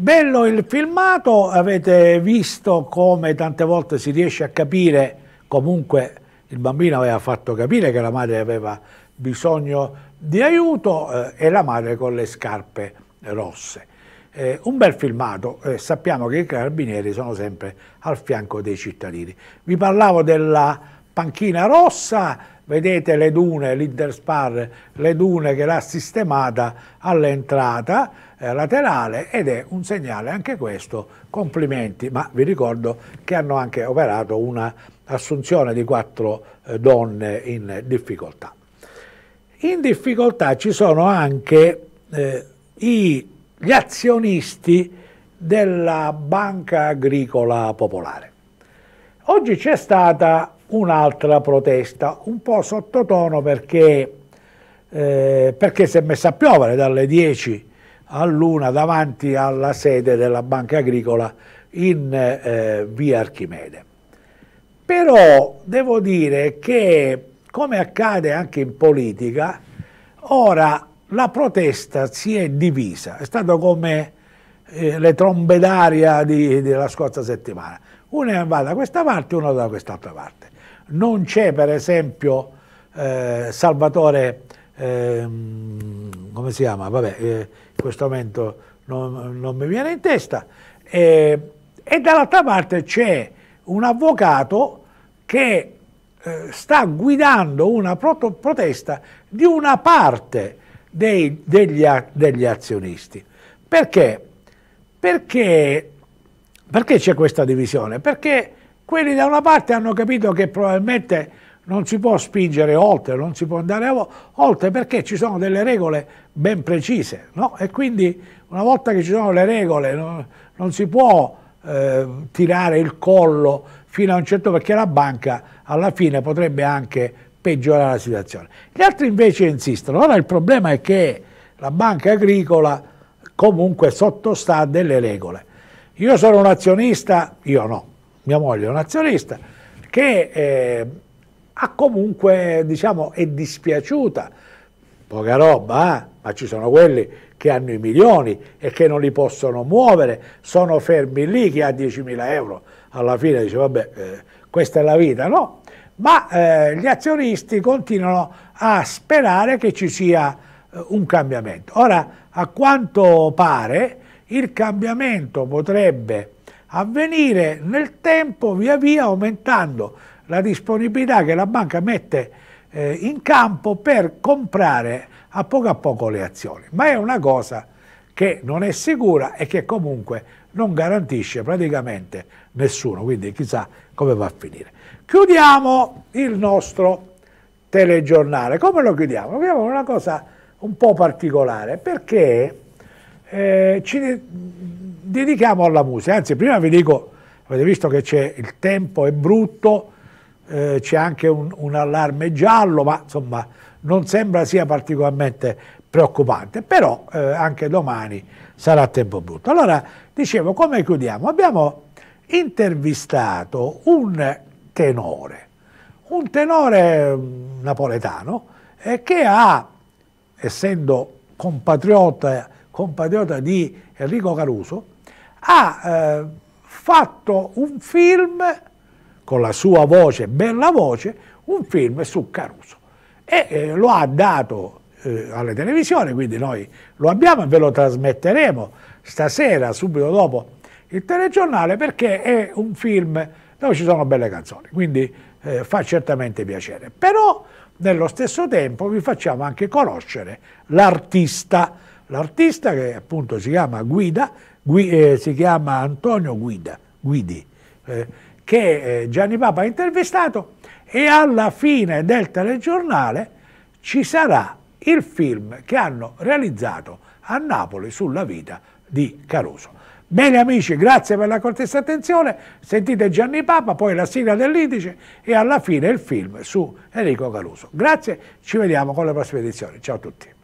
Bello il filmato, avete visto come tante volte si riesce a capire, comunque il bambino aveva fatto capire che la madre aveva bisogno di aiuto eh, e la madre con le scarpe rosse. Eh, un bel filmato, eh, sappiamo che i carabinieri sono sempre al fianco dei cittadini. Vi parlavo della panchina rossa, vedete le dune, l'Interspar, le dune che l'ha sistemata all'entrata eh, laterale ed è un segnale anche questo, complimenti, ma vi ricordo che hanno anche operato un'assunzione di quattro eh, donne in difficoltà. In difficoltà ci sono anche eh, i, gli azionisti della Banca Agricola Popolare. Oggi c'è stata un'altra protesta, un po' sottotono perché, eh, perché si è messa a piovere dalle 10 all'una davanti alla sede della Banca Agricola in eh, via Archimede. Però devo dire che, come accade anche in politica, ora la protesta si è divisa, è stato come eh, le trombe d'aria della scorsa settimana. Una va da questa parte uno da quest'altra parte non c'è per esempio eh, Salvatore, eh, come si chiama? Vabbè, eh, in questo momento non, non, mi viene in testa. e dall'altra parte c'è un avvocato che eh, sta guidando una protesta di una parte dei, degli, degli azionisti. Perché? Perché perché c'è questa divisione? Perché quelli da una parte hanno capito che probabilmente non si può spingere oltre, non si può andare oltre perché ci sono delle regole ben precise no? e quindi una volta che ci sono le regole non, non si può eh, tirare il collo fino a un certo perché la banca alla fine potrebbe anche peggiorare la situazione. Gli altri invece insistono. Ora il problema è che la banca agricola comunque sottostà a delle regole. Io sono un azionista, io no, mia moglie è un azionista, che eh, ha comunque, diciamo, è dispiaciuta, poca roba, eh? ma ci sono quelli che hanno i milioni e che non li possono muovere, sono fermi lì, chi ha 10.000 euro alla fine dice vabbè, eh, questa è la vita, no? Ma eh, gli azionisti continuano a sperare che ci sia eh, un cambiamento. Ora, a quanto pare, il cambiamento potrebbe avvenire nel tempo via via aumentando la disponibilità che la banca mette eh, in campo per comprare a poco a poco le azioni. Ma è una cosa che non è sicura e che comunque non garantisce praticamente nessuno, quindi chissà come va a finire. Chiudiamo il nostro telegiornale. Come lo chiudiamo? Lo chiudiamo con una cosa un po' particolare perché eh, ci, dedichiamo alla musica, anzi prima vi dico, avete visto che c'è il tempo è brutto, eh, c'è anche un, un, allarme giallo, ma insomma non sembra sia particolarmente preoccupante, però eh, anche domani sarà tempo brutto. Allora, dicevo, come chiudiamo? Abbiamo intervistato un tenore, un tenore mm, napoletano eh, che ha, essendo compatriota, compatriota di Enrico Caruso, ha eh, fatto un film, con la sua voce, bella voce, un film su Caruso. E eh, lo ha dato eh, alle televisioni, quindi noi lo abbiamo e ve lo trasmetteremo stasera, subito dopo il telegiornale, perché è un film dove ci sono belle canzoni, quindi eh, fa certamente piacere. Però nello stesso tempo vi facciamo anche conoscere l'artista, l'artista che appunto si chiama Guida Gui, eh, si chiama Antonio Guida, Guidi, eh, che eh, Gianni Papa ha intervistato e alla fine del telegiornale ci sarà il film che hanno realizzato a Napoli sulla vita di Caruso. Bene amici, grazie per la cortesa attenzione, sentite Gianni Papa, poi la sigla dell'Indice e alla fine il film su Enrico Caruso. Grazie, ci vediamo con le prossime edizioni. Ciao a tutti.